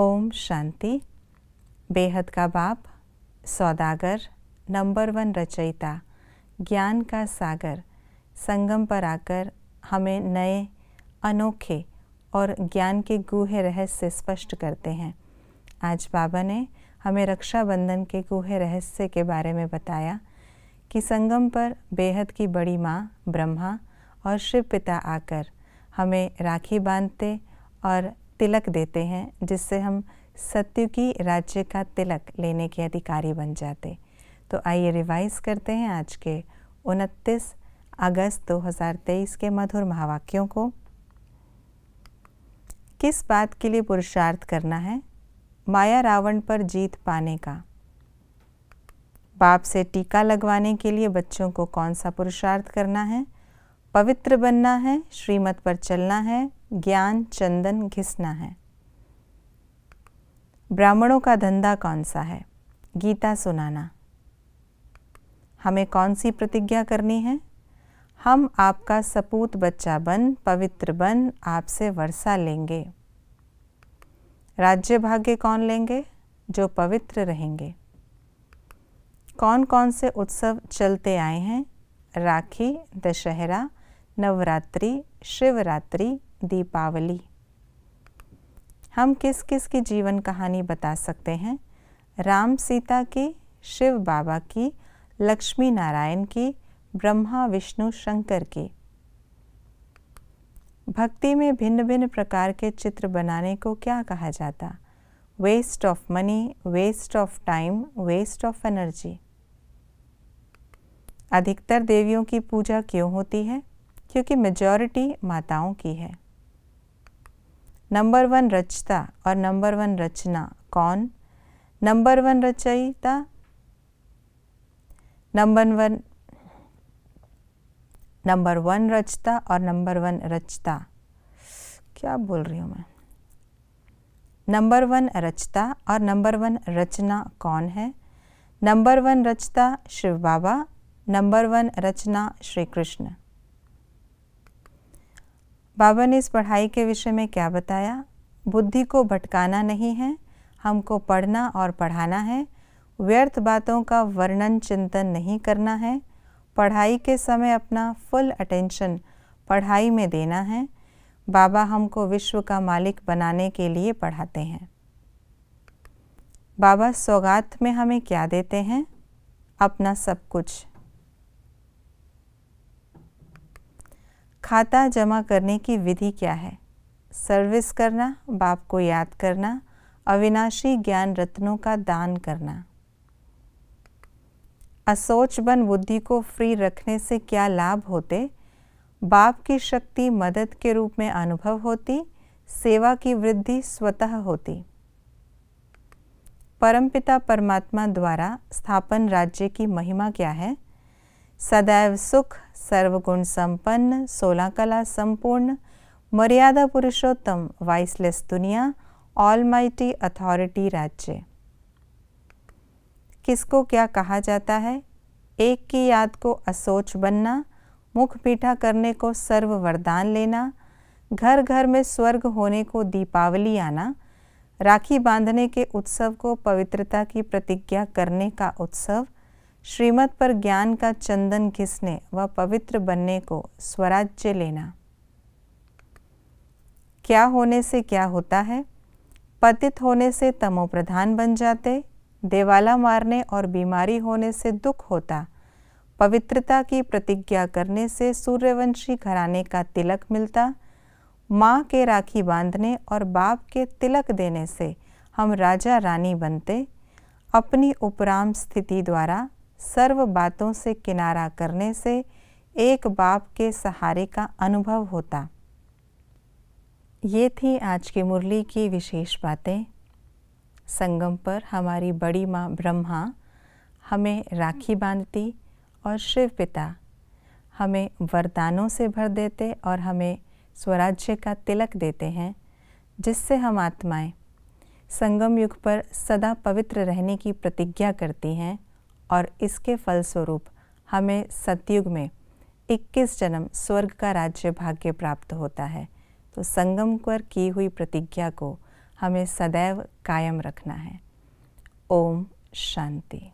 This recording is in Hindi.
ओम शांति बेहद का बाप सौदागर नंबर वन रचयिता ज्ञान का सागर संगम पर आकर हमें नए अनोखे और ज्ञान के गूहे रहस्य स्पष्ट करते हैं आज बाबा ने हमें रक्षाबंधन के गूहे रहस्य के बारे में बताया कि संगम पर बेहद की बड़ी माँ ब्रह्मा और शिव पिता आकर हमें राखी बांधते और तिलक देते हैं जिससे हम सत्यु की राज्य का तिलक लेने के अधिकारी बन जाते तो आइए रिवाइज करते हैं आज के 29 अगस्त 2023 के मधुर महावाक्यों को किस बात के लिए पुरुषार्थ करना है माया रावण पर जीत पाने का बाप से टीका लगवाने के लिए बच्चों को कौन सा पुरुषार्थ करना है पवित्र बनना है श्रीमत पर चलना है ज्ञान चंदन घिसना है ब्राह्मणों का धंधा कौन सा है गीता सुनाना हमें कौन सी प्रतिज्ञा करनी है हम आपका सपूत बच्चा बन पवित्र बन आपसे वर्षा लेंगे राज्य भाग्य कौन लेंगे जो पवित्र रहेंगे कौन कौन से उत्सव चलते आए हैं राखी दशहरा नवरात्रि शिवरात्रि दीपावली हम किस किस की जीवन कहानी बता सकते हैं राम सीता की शिव बाबा की लक्ष्मी नारायण की ब्रह्मा विष्णु शंकर की भक्ति में भिन्न भिन्न प्रकार के चित्र बनाने को क्या कहा जाता waste of money waste of time waste of energy अधिकतर देवियों की पूजा क्यों होती है क्योंकि मेजॉरिटी माताओं की है नंबर वन रचता और नंबर वन रचना कौन नंबर वन रचयिता नंबर वन नंबर वन रचता और नंबर वन रचता क्या बोल रही हूँ मैं नंबर वन रचता और नंबर वन रचना कौन है नंबर वन रचता शिव बाबा नंबर वन रचना श्री कृष्ण बाबा ने इस पढ़ाई के विषय में क्या बताया बुद्धि को भटकाना नहीं है हमको पढ़ना और पढ़ाना है व्यर्थ बातों का वर्णन चिंतन नहीं करना है पढ़ाई के समय अपना फुल अटेंशन पढ़ाई में देना है बाबा हमको विश्व का मालिक बनाने के लिए पढ़ाते हैं बाबा सौगात में हमें क्या देते हैं अपना सब कुछ खाता जमा करने की विधि क्या है सर्विस करना बाप को याद करना अविनाशी ज्ञान रत्नों का दान करना बन बुद्धि को फ्री रखने से क्या लाभ होते बाप की शक्ति मदद के रूप में अनुभव होती सेवा की वृद्धि स्वतः होती परमपिता परमात्मा द्वारा स्थापन राज्य की महिमा क्या है सदैव सुख सर्वगुण संपन्न सोलह कला संपूर्ण मर्यादा पुरुषोत्तम वाइसलेस दुनिया ऑल माइटी अथॉरिटी राज्य किसको क्या कहा जाता है एक की याद को असोच बनना मुख मीठा करने को सर्व वरदान लेना घर घर में स्वर्ग होने को दीपावली आना राखी बांधने के उत्सव को पवित्रता की प्रतिज्ञा करने का उत्सव श्रीमत पर ज्ञान का चंदन घिसने व पवित्र बनने को स्वराज्य लेना क्या होने से क्या होता है पतित होने से तमोप्रधान बन जाते देवाला मारने और बीमारी होने से दुख होता पवित्रता की प्रतिज्ञा करने से सूर्यवंशी घराने का तिलक मिलता माँ के राखी बांधने और बाप के तिलक देने से हम राजा रानी बनते अपनी उपराम स्थिति द्वारा सर्व बातों से किनारा करने से एक बाप के सहारे का अनुभव होता ये थी आज की मुरली की विशेष बातें संगम पर हमारी बड़ी माँ ब्रह्मा हमें राखी बांधती और शिव पिता हमें वरदानों से भर देते और हमें स्वराज्य का तिलक देते हैं जिससे हम आत्माएं संगम युग पर सदा पवित्र रहने की प्रतिज्ञा करती हैं और इसके फलस्वरूप हमें सतयुग में 21 जन्म स्वर्ग का राज्य भाग्य प्राप्त होता है तो संगम पर की हुई प्रतिज्ञा को हमें सदैव कायम रखना है ओम शांति